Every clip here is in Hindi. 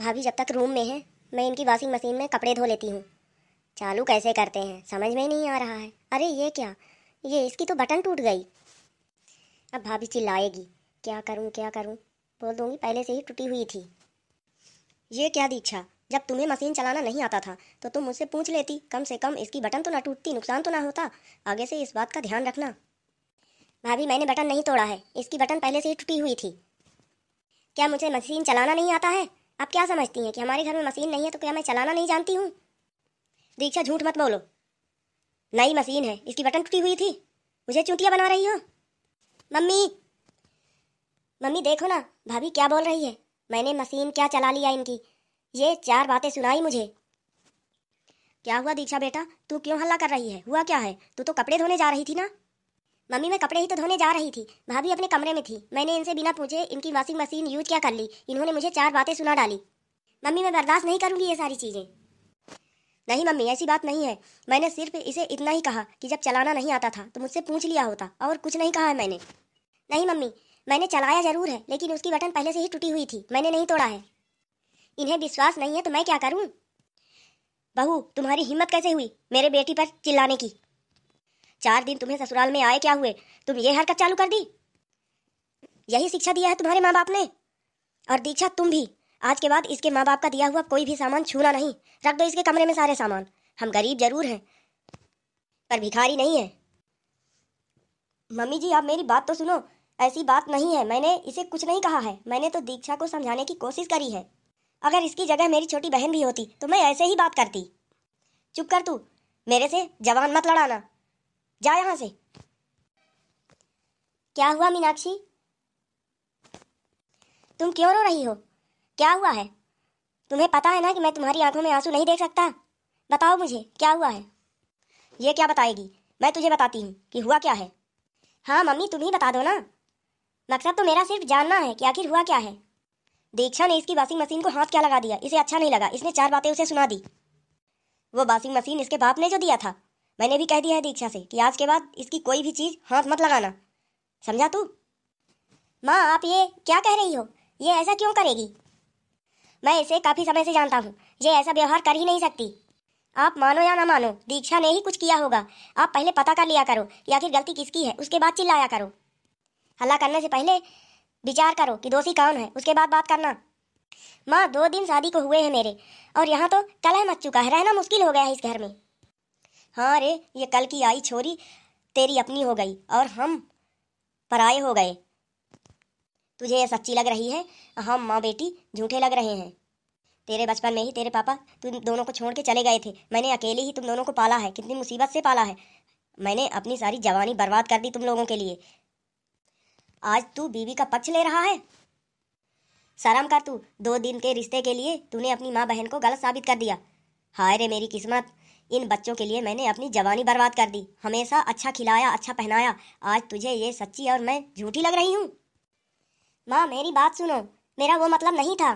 भाभी जब तक रूम में है मैं इनकी वॉशिंग मशीन में कपड़े धो लेती हूँ चालू कैसे करते हैं समझ में ही नहीं आ रहा है अरे ये क्या ये इसकी तो बटन टूट गई अब भाभी चिल्लाएगी क्या करूँ क्या करूँ बोल दूँगी पहले से ही टूटी हुई थी ये क्या दीक्षा जब तुम्हें मशीन चलाना नहीं आता था तो तुम मुझसे पूछ लेती कम से कम इसकी बटन तो ना टूटती नुकसान तो ना होता आगे से इस बात का ध्यान रखना भाभी मैंने बटन नहीं तोड़ा है इसकी बटन पहले से ही टूटी हुई थी क्या मुझे मशीन चलाना नहीं आता है आप क्या समझती हैं कि हमारे घर में मशीन नहीं है तो क्या मैं चलाना नहीं जानती हूँ दीक्षा झूठ मत बोलो नई मशीन है इसकी बटन टूटी हुई थी मुझे चूटियाँ बना रही हो मम्मी मम्मी देखो ना भाभी क्या बोल रही है मैंने मशीन क्या चला लिया इनकी ये चार बातें सुनाई मुझे क्या हुआ दीक्षा बेटा तू क्यों हल्ला कर रही है हुआ क्या है तू तो कपड़े धोने जा रही थी ना मम्मी मैं कपड़े ही तो धोने जा रही थी भाभी अपने कमरे में थी मैंने इनसे बिना पूछे इनकी वॉशिंग मशीन यूज क्या कर ली इन्होंने मुझे चार बातें सुना डाली मम्मी मैं बर्दाश्त नहीं करूँगी ये सारी चीज़ें नहीं मम्मी ऐसी बात नहीं है मैंने सिर्फ इसे इतना ही कहा कि जब चलाना नहीं आता था तो मुझसे पूछ लिया होता और कुछ नहीं कहा है मैंने नहीं मम्मी मैंने चलाया ज़रूर है लेकिन उसकी बटन पहले से ही टूटी हुई थी मैंने नहीं तोड़ा है इन्हें विश्वास नहीं है तो मैं क्या करूँ बहू तुम्हारी हिम्मत कैसे हुई मेरे बेटी पर चिल्लाने की चार दिन तुम्हें ससुराल में आए क्या हुए तुम ये हरकत चालू कर दी यही शिक्षा दिया है तुम्हारे माँ बाप ने और दीक्षा तुम भी आज के बाद इसके माँ बाप का दिया हुआ कोई भी सामान छूना नहीं रख दो इसके कमरे में सारे सामान हम गरीब जरूर हैं पर भिखारी नहीं है मम्मी जी आप मेरी बात तो सुनो ऐसी बात नहीं है मैंने इसे कुछ नहीं कहा है मैंने तो दीक्षा को समझाने की कोशिश करी है अगर इसकी जगह मेरी छोटी बहन भी होती तो मैं ऐसे ही बात करती चुप कर तू मेरे से जवान मत लड़ाना जा यहां से क्या हुआ मीनाक्षी तुम क्यों रो रही हो क्या हुआ है तुम्हें पता है ना कि मैं तुम्हारी आंखों में आंसू नहीं देख सकता बताओ मुझे क्या हुआ है ये क्या बताएगी मैं तुझे बताती हूँ कि हुआ क्या है हाँ मम्मी तुम ही बता दो ना मकसद तो मेरा सिर्फ जानना है कि आखिर हुआ क्या है दीक्षा ने इसकी वॉशिंग मशीन को हाथ क्या लगा दिया इसे अच्छा नहीं लगा इसने चार बातें उसे सुना दी वो वॉशिंग मशीन इसके बाप ने जो दिया था मैंने भी कह दिया है दीक्षा से कि आज के बाद इसकी कोई भी चीज़ हाथ मत लगाना समझा तू माँ आप ये क्या कह रही हो ये ऐसा क्यों करेगी मैं इसे काफ़ी समय से जानता हूँ ये ऐसा व्यवहार कर ही नहीं सकती आप मानो या ना मानो दीक्षा ने ही कुछ किया होगा आप पहले पता कर लिया करो या फिर गलती किसकी है उसके बाद चिल्लाया करो हल्ला करने से पहले विचार करो कि दोषी कौन है उसके बाद बात करना माँ दो दिन शादी को हुए हैं मेरे और यहाँ तो कलह मच चुका है रहना मुश्किल हो गया है इस घर में हाँ रे ये कल की आई छोरी तेरी अपनी हो गई और हम पराए हो गए तुझे ये सच्ची लग रही है हम माँ बेटी झूठे लग रहे हैं तेरे बचपन में ही तेरे पापा तुम दोनों को छोड़ के चले गए थे मैंने अकेले ही तुम दोनों को पाला है कितनी मुसीबत से पाला है मैंने अपनी सारी जवानी बर्बाद कर दी तुम लोगों के लिए आज तू बीवी का पक्ष ले रहा है शर्म कर तू दो दिन के रिश्ते के लिए तूने अपनी माँ बहन को गलत साबित कर दिया हाय रे मेरी किस्मत इन बच्चों के लिए मैंने अपनी जवानी बर्बाद कर दी हमेशा अच्छा खिलाया अच्छा पहनाया आज तुझे ये सच्ची और मैं झूठी लग रही हूँ माँ मेरी बात सुनो मेरा वो मतलब नहीं था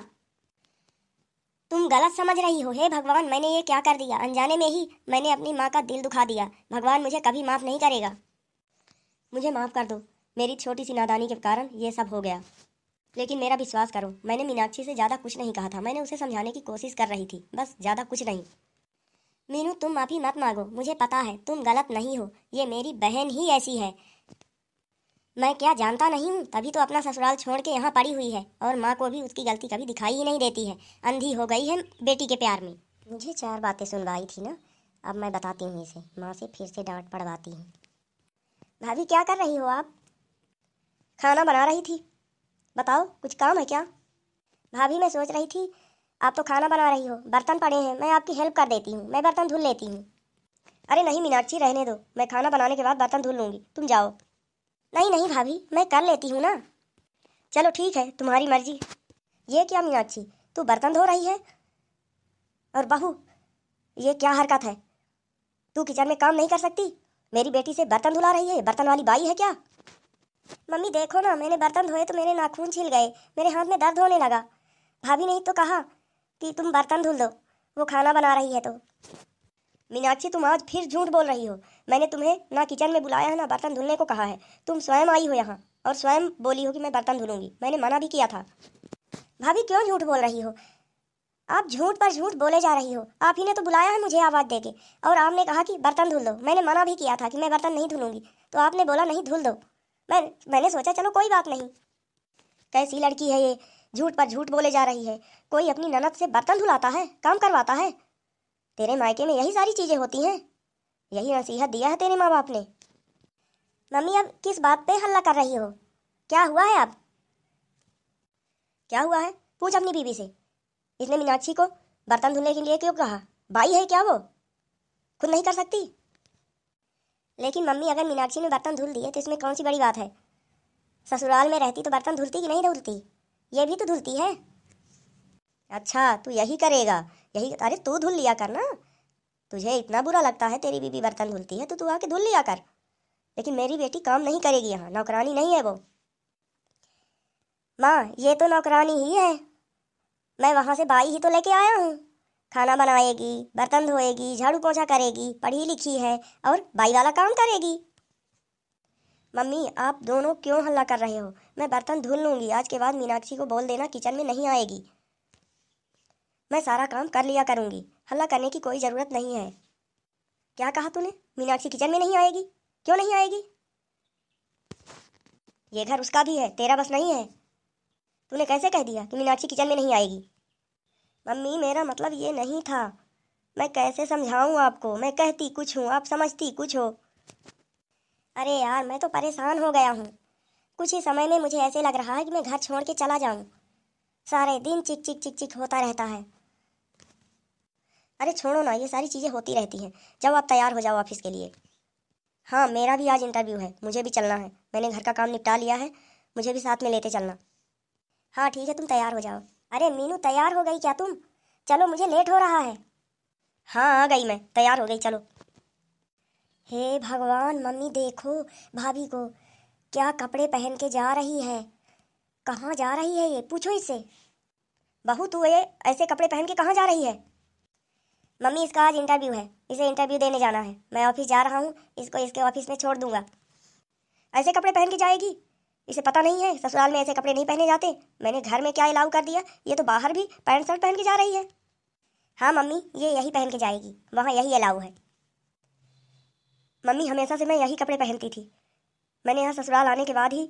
तुम गलत समझ रही हो हे भगवान मैंने ये क्या कर दिया अनजाने में ही मैंने अपनी माँ का दिल दुखा दिया भगवान मुझे कभी माफ़ नहीं करेगा मुझे माफ़ कर दो मेरी छोटी सी नादानी के कारण ये सब हो गया लेकिन मेरा विश्वास करो मैंने मीनाक्षी से ज़्यादा कुछ नहीं कहा था मैंने उसे समझाने की कोशिश कर रही थी बस ज़्यादा कुछ नहीं मीनू तुम माफ़ी मत मांगो मुझे पता है तुम गलत नहीं हो ये मेरी बहन ही ऐसी है मैं क्या जानता नहीं हूँ तभी तो अपना ससुराल छोड़ के यहाँ पड़ी हुई है और माँ को भी उसकी गलती कभी दिखाई ही नहीं देती है अंधी हो गई है बेटी के प्यार में मुझे चार बातें सुनवाई थी ना अब मैं बताती हूँ इसे माँ से फिर से डांट पड़वाती हूँ भाभी क्या कर रही हो आप खाना बना रही थी बताओ कुछ काम है क्या भाभी मैं सोच रही थी आप तो खाना बना रही हो बर्तन पड़े हैं मैं आपकी हेल्प कर देती हूँ मैं बर्तन धुल लेती हूँ अरे नहीं मीनाक्षी रहने दो मैं खाना बनाने के बाद बर्तन धुल लूँगी तुम जाओ नहीं नहीं भाभी मैं कर लेती हूँ ना चलो ठीक है तुम्हारी मर्जी ये क्या मीनाक्षी तू बर्तन धो रही है और बहू ये क्या हरकत है तू किचन में काम नहीं कर सकती मेरी बेटी से बर्तन धुला रही है बर्तन वाली बाई है क्या मम्मी देखो ना मैंने बर्तन धोए तो मेरे नाखून छिल गए मेरे हाथ में दर्द होने लगा भाभी ने ही तो कहा कि तुम बर्तन धुल दो वो खाना बना रही है तो मीनाक्षी तुम आज फिर झूठ बोल रही हो मैंने तुम्हें ना किचन में बुलाया है ना बर्तन धुलने को कहा है तुम स्वयं आई हो यहाँ और स्वयं बोली हो कि मैं बर्तन धुलूंगी मैंने मना भी किया था भाभी क्यों झूठ बोल रही हो आप झूठ पर झूठ बोले जा रही हो आप ही ने तो बुलाया है मुझे आवाज़ देके और आपने कहा कि बर्तन धुल दो मैंने मना भी किया था कि मैं बर्तन नहीं धुलूंगी तो आपने बोला नहीं धुल दो मैं मैंने सोचा चलो कोई बात नहीं कैसी लड़की है ये झूठ पर झूठ बोले जा रही है कोई अपनी ननद से बर्तन धुलाता है काम करवाता है तेरे मायके में यही सारी चीज़ें होती हैं यही नसीहत दिया है तेरे माँ बाप ने मम्मी अब किस बात पे हल्ला कर रही हो क्या हुआ है अब क्या हुआ है पूछ अपनी बीबी से इसने मीनाक्षी को बर्तन धुलने के लिए क्यों कहा भाई है क्या वो खुद नहीं कर सकती लेकिन मम्मी अगर मीनाक्षी ने बर्तन धुल दिए तो इसमें कौन सी बड़ी बात है ससुराल में रहती तो बर्तन धुलती कि नहीं धुलती ये भी तो धुलती है अच्छा तू यही करेगा यही अरे तू धुल लिया कर ना तुझे इतना बुरा लगता है तेरी बीबी बर्तन धुलती है तो तू आके धुल लिया कर लेकिन मेरी बेटी काम नहीं करेगी यहाँ नौकरानी नहीं है वो माँ ये तो नौकरानी ही है मैं वहाँ से बाई ही तो लेके आया हूँ खाना बनाएगी बर्तन धोएगी झाड़ू पोछा करेगी पढ़ी लिखी है और बाई वाला काम करेगी मम्मी आप दोनों क्यों हल्ला कर रहे हो मैं बर्तन धुल लूँगी आज के बाद मीनाक्षी को बोल देना किचन में नहीं आएगी मैं सारा काम कर लिया करूँगी हल्ला करने की कोई ज़रूरत नहीं है क्या कहा तूने मीनाक्षी किचन में नहीं आएगी क्यों नहीं आएगी ये घर उसका भी है तेरा बस नहीं है तूने कैसे कह दिया कि मीनाक्षी किचन में नहीं आएगी मम्मी मेरा मतलब ये नहीं था मैं कैसे समझाऊं आपको मैं कहती कुछ हूँ आप समझती कुछ हो अरे यार मैं तो परेशान हो गया हूँ कुछ ही समय में मुझे ऐसे लग रहा है कि मैं घर छोड़ के चला जाऊं सारे दिन चिक चिक चिक चिक होता रहता है अरे छोड़ो ना ये सारी चीज़ें होती रहती हैं जब आप तैयार हो जाओ ऑफिस के लिए हाँ मेरा भी आज इंटरव्यू है मुझे भी चलना है मैंने घर का काम निपटा लिया है मुझे भी साथ में लेते चलना हाँ ठीक है तुम तैयार हो जाओ अरे मीनू तैयार हो गई क्या तुम चलो मुझे लेट हो रहा है हाँ आ गई मैं तैयार हो गई चलो हे भगवान मम्मी देखो भाभी को क्या कपड़े पहन के जा रही है कहाँ जा रही है ये पूछो इससे बहू तू ये ऐसे कपड़े पहन के कहाँ जा रही है मम्मी इसका आज इंटरव्यू है इसे इंटरव्यू देने जाना है मैं ऑफिस जा रहा हूँ इसको इसके ऑफिस में छोड़ दूंगा ऐसे कपड़े पहन के जाएगी इसे पता नहीं है ससुराल में ऐसे कपड़े नहीं पहने जाते मैंने घर में क्या अलाउ कर दिया ये तो बाहर भी पैंट शर्ट पहन के जा रही है हाँ मम्मी ये यही पहन के जाएगी वहाँ यही अलाउ है मम्मी हमेशा से मैं यही कपड़े पहनती थी मैंने यहाँ ससुराल आने के बाद ही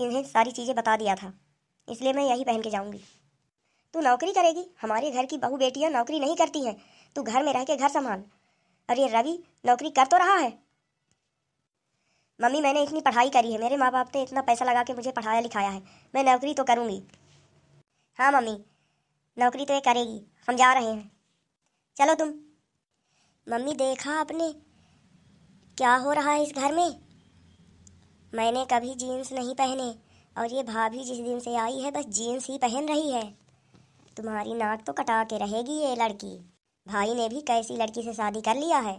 इन्हें सारी चीज़ें बता दिया था इसलिए मैं यही पहन के जाऊँगी तू नौकरी करेगी हमारे घर की बहू बेटियाँ नौकरी नहीं करती हैं तू घर में रह के घर संभाल अरे रवि नौकरी कर तो रहा है मम्मी मैंने इतनी पढ़ाई करी है मेरे माँ बाप ने इतना पैसा लगा के मुझे पढ़ाया लिखाया है मैं नौकरी तो करूँगी हाँ मम्मी नौकरी तो ये करेगी हम जा रहे हैं चलो तुम मम्मी देखा आपने क्या हो रहा है इस घर में मैंने कभी जीन्स नहीं पहने और ये भाभी जिस दिन से आई है बस जीन्स ही पहन रही है तुम्हारी नाक तो कटा के रहेगी ये लड़की भाई ने भी कैसी लड़की से शादी कर लिया है